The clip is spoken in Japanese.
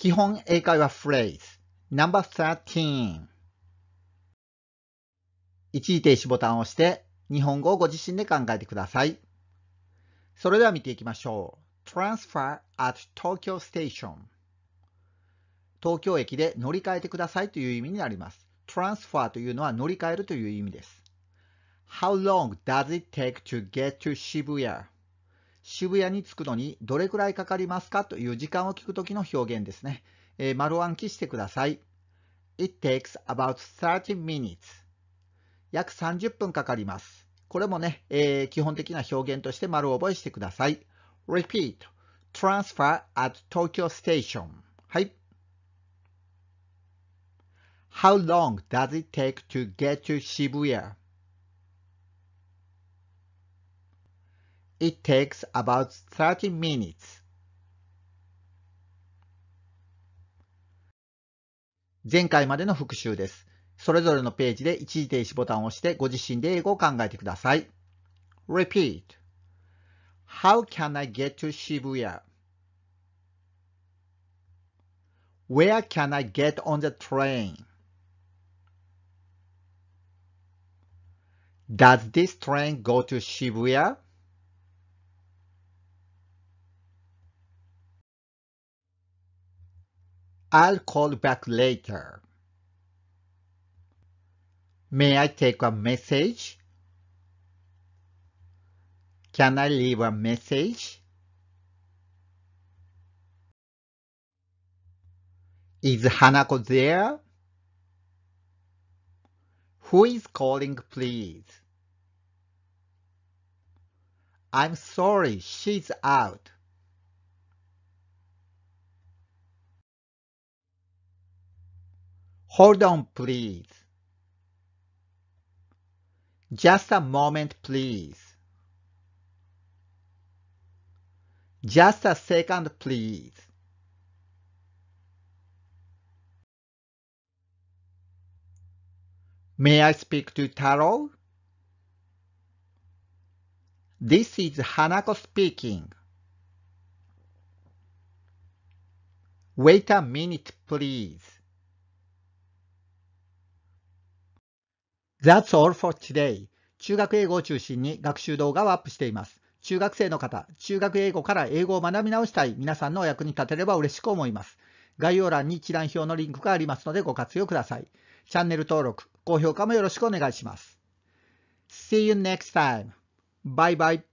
基本英会話フレーズ No.13 一時停止ボタンを押して日本語をご自身で考えてください。それでは見ていきましょう。Transfer at Tokyo Station 東京駅で乗り換えてくださいという意味になります。Transfer というのは乗り換えるという意味です。How long does it take to get to Shibuya? 渋谷に着くのにどれくらいかかりますかという時間を聞くときの表現ですね、えー、丸暗記してください。It takes about 30 minutes. 約30分かかります。これもね、えー、基本的な表現として丸覚えしてください。Repeat. Transfer at Tokyo Station. はい。How long does it take to get to Shibuya? It takes about 30 minutes. 前回までの復習です。それぞれのページで一時停止ボタンを押してご自身で英語を考えてください。Repeat How can I get to Shibuya? Where can I get on the train? Does this train go to Shibuya? I'll call back later. May I take a message? Can I leave a message? Is Hanako there? Who is calling please? I'm sorry, she's out. Hold on, please. Just a moment, please. Just a second, please. May I speak to Taro? This is Hanako speaking. Wait a minute, please. That's all for today. 中学英語を中心に学習動画をアップしています。中学生の方、中学英語から英語を学び直したい皆さんのお役に立てれば嬉しく思います。概要欄に一覧表のリンクがありますのでご活用ください。チャンネル登録、高評価もよろしくお願いします。See you next time. Bye bye.